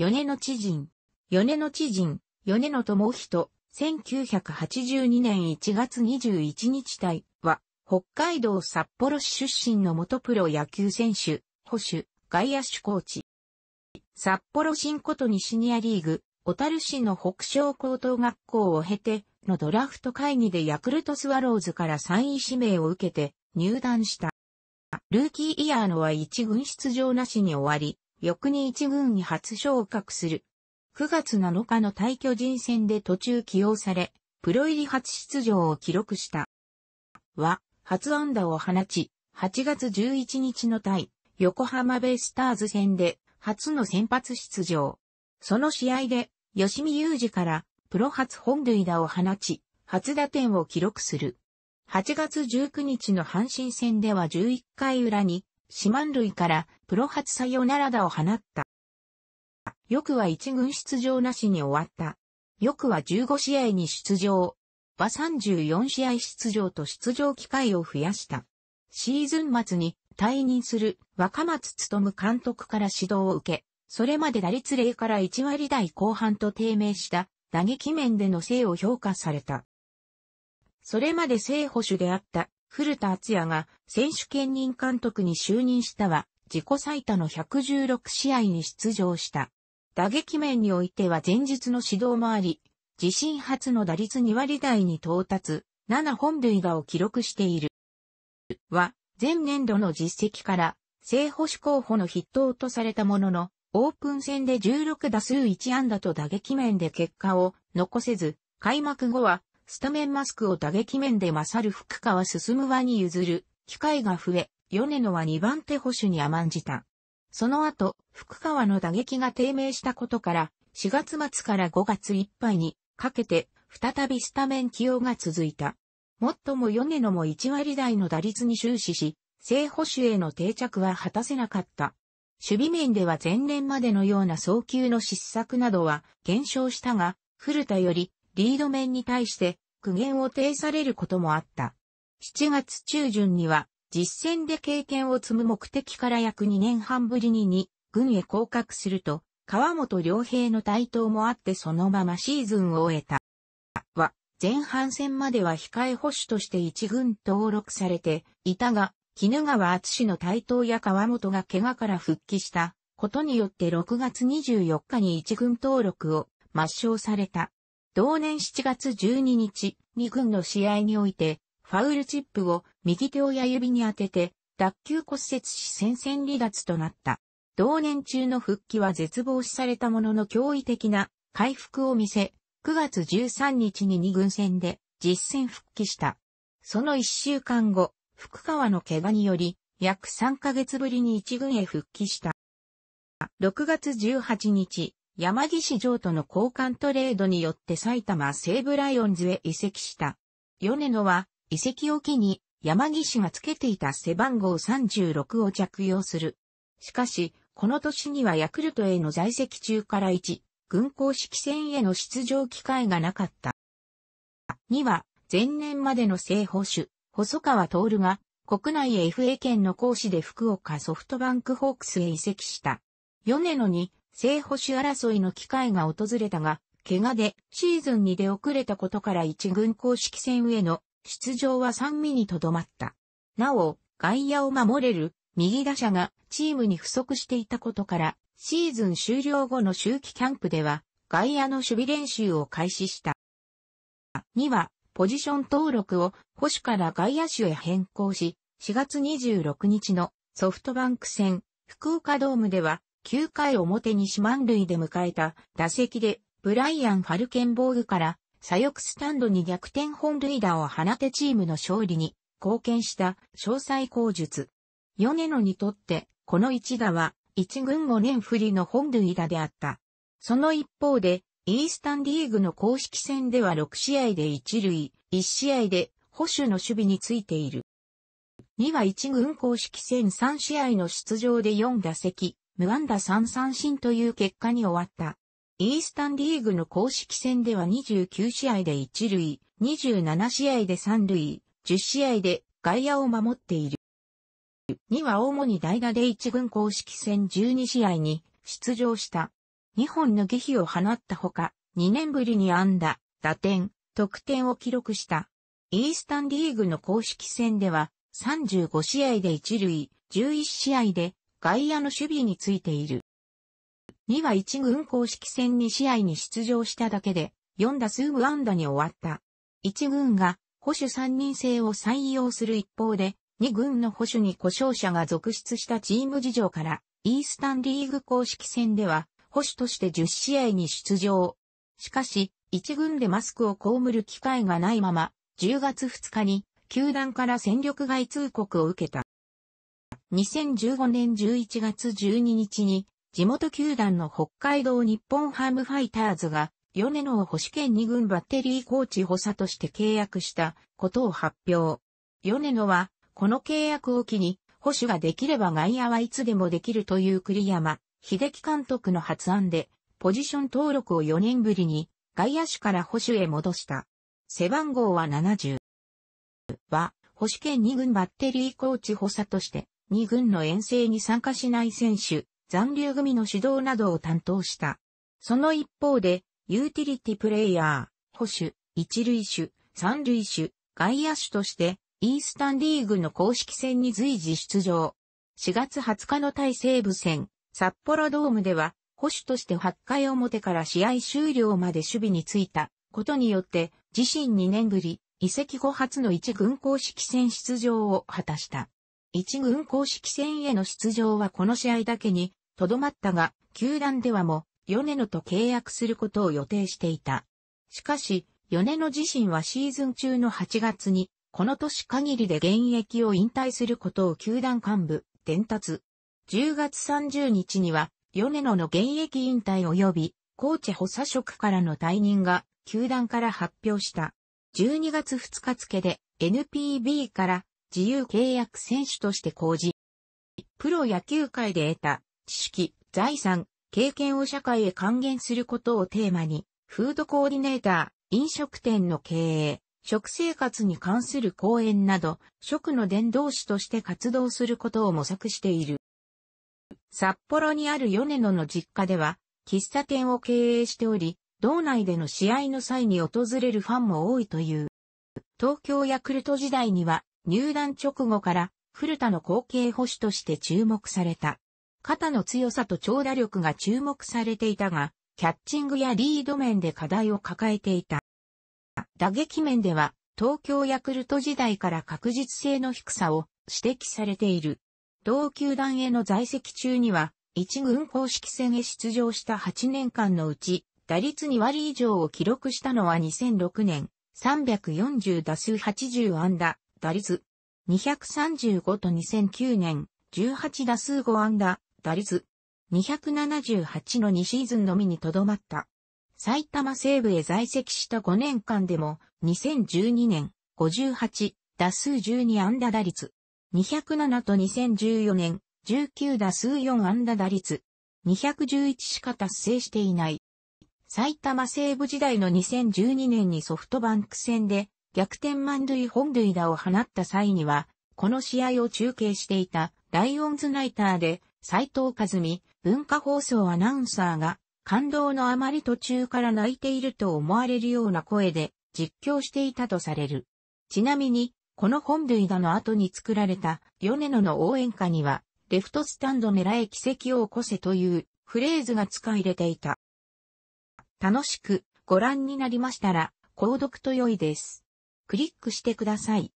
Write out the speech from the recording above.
米野知人。米野知人、米野智人、1982年1月21日体は、北海道札幌市出身の元プロ野球選手、保守、外野手コーチ。札幌新琴にシニアリーグ、小樽市の北昇高等学校を経て、のドラフト会議でヤクルトスワローズから3位指名を受けて入団した。ルーキーイヤーのは1軍出場なしに終わり、翌に一軍に初昇格する。9月7日の対巨人戦で途中起用され、プロ入り初出場を記録した。は、初安打を放ち、8月11日の対、横浜ベイスターズ戦で、初の先発出場。その試合で、吉見雄二から、プロ初本塁打を放ち、初打点を記録する。8月19日の阪神戦では11回裏に、四万塁からプロ初サヨナラ打を放った。よくは一軍出場なしに終わった。よくは15試合に出場。は34試合出場と出場機会を増やした。シーズン末に退任する若松務監督から指導を受け、それまで打率例から1割台後半と低迷した打撃面での性を評価された。それまで正保守であった古田敦也が選手兼任監督に就任したは、自己最多の116試合に出場した。打撃面においては前日の指導もあり、自身初の打率2割台に到達、7本塁打を記録している。は、前年度の実績から、正捕手候補の筆頭とされたものの、オープン戦で16打数1安打と打撃面で結果を残せず、開幕後はスタメンマスクを打撃面で勝る福川進輪に譲る、機会が増え、米野は2番手保守に甘んじた。その後、福川の打撃が低迷したことから、4月末から5月いっぱいにかけて、再びスタメン起用が続いた。もっとも米野も1割台の打率に終始し、正保守への定着は果たせなかった。守備面では前年までのような早球の失策などは減少したが、古田よりリード面に対して苦言を呈されることもあった。7月中旬には実戦で経験を積む目的から約2年半ぶりに2軍へ降格すると、川本良平の台頭もあってそのままシーズンを終えた。は、前半戦までは控え保守として1軍登録されていたが、絹川敦の台頭や川本が怪我から復帰したことによって6月24日に1軍登録を抹消された。同年7月12日、2軍の試合において、ファウルチップを右手親指に当てて、脱臼骨折し戦線離脱となった。同年中の復帰は絶望視されたものの驚異的な回復を見せ、9月13日に2軍戦で実戦復帰した。その1週間後、福川の怪我により、約3ヶ月ぶりに1軍へ復帰した。6月18日、山岸城との交換トレードによって埼玉西武ライオンズへ移籍した。米野は移籍を機に山岸がつけていた背番号36を着用する。しかし、この年にはヤクルトへの在籍中から1、軍公式戦への出場機会がなかった。2は、前年までの正捕手、細川徹が、国内 FA 圏の講師で福岡ソフトバンクホークスへ移籍した。米野に正捕手争いの機会が訪れたが、怪我でシーズンに出遅れたことから一軍公式戦への出場は3位にとどまった。なお、外野を守れる右打者がチームに不足していたことから、シーズン終了後の秋季キャンプでは、外野の守備練習を開始した。2は、ポジション登録を保守から外野手へ変更し、4月26日のソフトバンク戦、福岡ドームでは9回表に四万塁で迎えた打席で、ブライアン・ファルケンボーグから、左翼スタンドに逆転本塁打を放てチームの勝利に貢献した詳細口述。米野にとって、この一打は、一軍5年振りの本塁打であった。その一方で、イースタンリーグの公式戦では6試合で一塁、1試合で保守の守備についている。2は一軍公式戦3試合の出場で4打席、無安打3三振という結果に終わった。イースタンリーグの公式戦では29試合で1塁、27試合で3塁、10試合で外野を守っている。2は主に代打で1軍公式戦12試合に出場した。2本の下飛を放ったほか、2年ぶりに安打、打点、得点を記録した。イースタンリーグの公式戦では35試合で1塁、11試合で外野の守備についている。2は1軍公式戦2試合に出場しただけで、4打数無安打に終わった。1軍が保守3人制を採用する一方で、2軍の保守に故障者が続出したチーム事情から、イースタンリーグ公式戦では、保守として10試合に出場。しかし、1軍でマスクを被る機会がないまま、10月2日に、球団から戦力外通告を受けた。2015年11月12日に、地元球団の北海道日本ハムファイターズが、米野を保守県2軍バッテリーコーチ補佐として契約したことを発表。米野は、この契約を機に、保守ができれば外野はいつでもできるという栗山、秀樹監督の発案で、ポジション登録を4年ぶりに、外野手から保守へ戻した。背番号は70。は、保守県2軍バッテリーコーチ補佐として、2軍の遠征に参加しない選手、残留組の指導などを担当した。その一方で、ユーティリティプレイヤー、保守、一塁手、三塁手、外野手として、イースタンリーグの公式戦に随時出場。4月20日の対西部戦、札幌ドームでは、保守として8回表から試合終了まで守備についたことによって、自身2年ぶり、移籍後初の一軍公式戦出場を果たした。一軍公式戦への出場はこの試合だけに、とどまったが、球団ではも、米野と契約することを予定していた。しかし、米野自身はシーズン中の8月に、この年限りで現役を引退することを球団幹部、伝達。10月30日には、米野の現役引退及び、コーチ補佐職からの退任が、球団から発表した。12月2日付で、NPB から自由契約選手として講じ、プロ野球界で得た知識、財産、経験を社会へ還元することをテーマに、フードコーディネーター、飲食店の経営、食生活に関する講演など、食の伝道師として活動することを模索している。札幌にある米野の実家では、喫茶店を経営しており、道内での試合の際に訪れるファンも多いという。東京ヤクルト時代には、入団直後から古田の後継保守として注目された。肩の強さと長打力が注目されていたが、キャッチングやリード面で課題を抱えていた。打撃面では、東京ヤクルト時代から確実性の低さを指摘されている。同球団への在籍中には、一軍公式戦へ出場した8年間のうち、打率2割以上を記録したのは2006年、340打数80安打、打率235と2009年18打数5安打、打率278の2シーズンのみにとどまった。埼玉西部へ在籍した5年間でも2012年58打数12安打打率207と2014年19打数4安打打率211しか達成していない。埼玉西部時代の2012年にソフトバンク戦で逆転満塁本塁打を放った際には、この試合を中継していたライオンズナイターで斎藤和美文化放送アナウンサーが感動のあまり途中から泣いていると思われるような声で実況していたとされる。ちなみに、この本塁打の後に作られた米野の応援歌には、レフトスタンド狙え奇跡を起こせというフレーズが使い入れていた。楽しくご覧になりましたら、購読と良いです。クリックしてください。